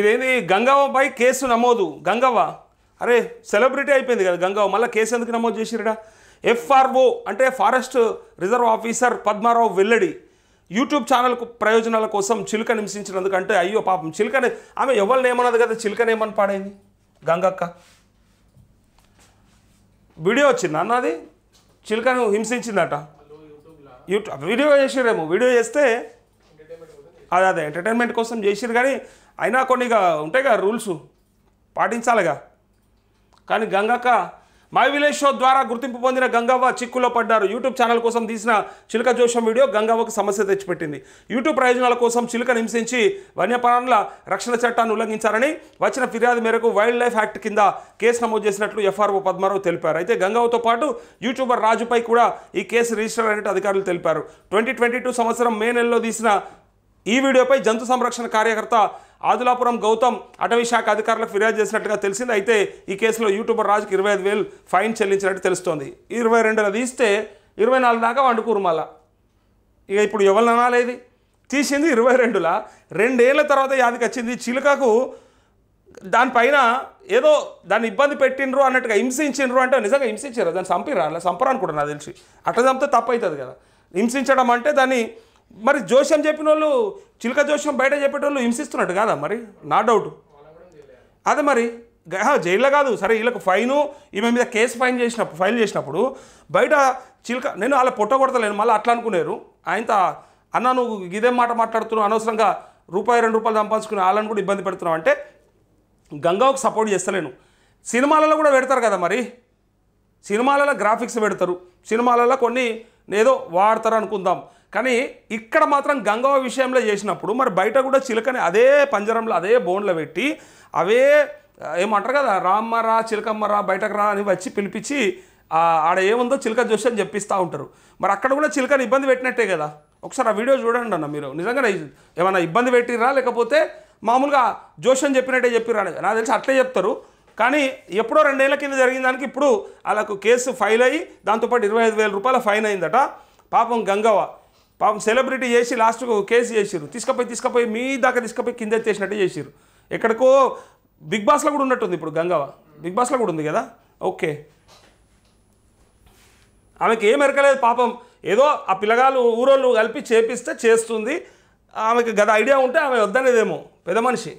ఇదేంది గంగవ్వపై కేసు నమోదు గంగవ్వ అరే సెలబ్రిటీ అయిపోయింది కదా గంగవ్వ మళ్ళీ కేసు ఎందుకు నమోదు చేసిరడా ఎఫ్ఆర్ఓ అంటే ఫారెస్ట్ రిజర్వ్ ఆఫీసర్ పద్మారావు వెల్లడి యూట్యూబ్ ఛానల్కు ప్రయోజనాల కోసం చిలుక అంటే అయ్యో పాపం చిలుకనే ఆమె ఎవరిని ఏమన్నది కదా చిలుకనేమని పాడైంది గంగక్క వీడియో వచ్చింది అన్నది చిలుకను హింసించిందట యూట్యూబ్ వీడియో చేసిరేమో వీడియో చేస్తే అదే అదే ఎంటర్టైన్మెంట్ కోసం చేసిరు కానీ అయినా కొన్ని ఉంటాయిగా రూల్స్ పాటించాలిగా కానీ గంగక్క మై విలేజ్ షో ద్వారా గుర్తింపు పొందిన గంగవ్వ చిక్కులో పడ్డారు యూట్యూబ్ ఛానల్ కోసం తీసిన చిలుక జోషం వీడియో గంగవ్వకు సమస్య తెచ్చిపెట్టింది యూట్యూబ్ ప్రయోజనాల కోసం చిలుకను హింసించి వన్యప్రాణుల రక్షణ చట్టాన్ని ఉల్లంఘించారని వచ్చిన ఫిర్యాదు మేరకు వైల్డ్ లైఫ్ యాక్ట్ కింద కేసు నమోదు చేసినట్లు ఎఫ్ఆర్ఓ పద్మారావు తెలిపారు అయితే గంగవ్వతో పాటు యూట్యూబర్ రాజుపై కూడా ఈ కేసు రిజిస్టర్ అయినట్టు అధికారులు తెలిపారు ట్వంటీ ట్వంటీ టూ సంవత్సరం మే నెలలో తీసిన ఈ వీడియోపై జంతు సంరక్షణ కార్యకర్త ఆదులాపురం గౌతమ్ అటవీ శాఖ అధికారులకు ఫిర్యాదు చేసినట్టుగా తెలిసింది అయితే ఈ కేసులో యూట్యూబర్ రాజుకి ఇరవై ఐదు వేలు ఫైన్ చెల్లించినట్టు తెలుస్తోంది ఇరవై రెండులో తీస్తే ఇరవై నాలుగు దాకా వండుకూరు మళ్ళా ఇక ఇప్పుడు ఎవరిని అనాలేది తీసింది ఇరవై రెండులా రెండేళ్ల తర్వాత యాదికి వచ్చింది చిలుకకు దానిపైన ఏదో దాన్ని ఇబ్బంది పెట్టిండ్రు అన్నట్టుగా హింసించిండ్రు అంటే నిజంగా హింసించారు దాన్ని చంపిరా అలా చంపరా అనుకుంటున్నా తెలిసి అట్లా చంపితే తప్పు అవుతుంది కదా హింసించడం అంటే దాన్ని మరి జోష్యం చెప్పిన వాళ్ళు చిలుక జోషం బయట చెప్పేటోళ్ళు హింసిస్తున్నట్టు కాదా మరి నా డౌట్ అదే మరి జైల్లో కాదు సరే వీళ్ళకు ఫైను ఈమె మీద కేసు ఫైన్ చేసినప్పుడు ఫైల్ చేసినప్పుడు బయట చిలుక నేను అలా కొడతలేను మళ్ళీ అట్లా అనుకునేరు ఆయనతో అన్న నువ్వు ఇదేం మాట మాట్లాడుతున్నావు అనవసరంగా రూపాయి రెండు రూపాయలు సంపాదించుకుని వాళ్ళని కూడా ఇబ్బంది పెడుతున్నావు అంటే గంగావుకు సపోర్ట్ చేస్తలేను సినిమాలలో కూడా పెడతారు కదా మరి సినిమాలలో గ్రాఫిక్స్ పెడతారు సినిమాలలో కొన్ని ఏదో వాడతారు అనుకుందాం కానీ ఇక్కడ మాత్రం గంగవ విషయంలో చేసినప్పుడు మరి బయట కూడా చిలకని అదే పంజరంలో అదే బోన్లో పెట్టి అవే ఏమంటారు కదా రామ్మరా చిలకమ్మరా బయటకు రా అని వచ్చి పిలిపించి ఆడ ఏముందో చిలక జోషి అని చెప్పిస్తూ ఉంటారు మరి అక్కడ కూడా చిలకని ఇబ్బంది పెట్టినట్టే కదా ఒకసారి ఆ వీడియో చూడండి అన్న మీరు నిజంగా ఏమైనా ఇబ్బంది పెట్టిరా లేకపోతే మామూలుగా జోష్ అని చెప్పినట్టే చెప్పిరా నాకు తెలిసి అట్లే చెప్తారు కానీ ఎప్పుడో రెండేళ్ల కింద జరిగిన దానికి ఇప్పుడు వాళ్ళకు కేసు ఫైల్ అయ్యి దాంతోపాటు ఇరవై ఐదు వేల రూపాయల ఫైన్ అయిందట పాపం గంగవ్వ పాపం సెలబ్రిటీ చేసి లాస్ట్కు కేసు చేసారు తీసుకుపోయి తీసుకుపోయి మీ దాకా తీసుకుపోయి కింద చేసినట్టు చేసారు ఎక్కడికో బిగ్ బాస్లో కూడా ఉన్నట్టుంది ఇప్పుడు గంగవ బిగ్ బాస్లో కూడా ఉంది కదా ఓకే ఆమెకి ఏం ఎరకలేదు పాపం ఏదో ఆ పిల్లగాళ్ళు ఊరోళ్ళు కలిపి చేపిస్తే చేస్తుంది ఆమెకి గత ఐడియా ఉంటే ఆమె వద్దనేదేమో పెద్ద మనిషి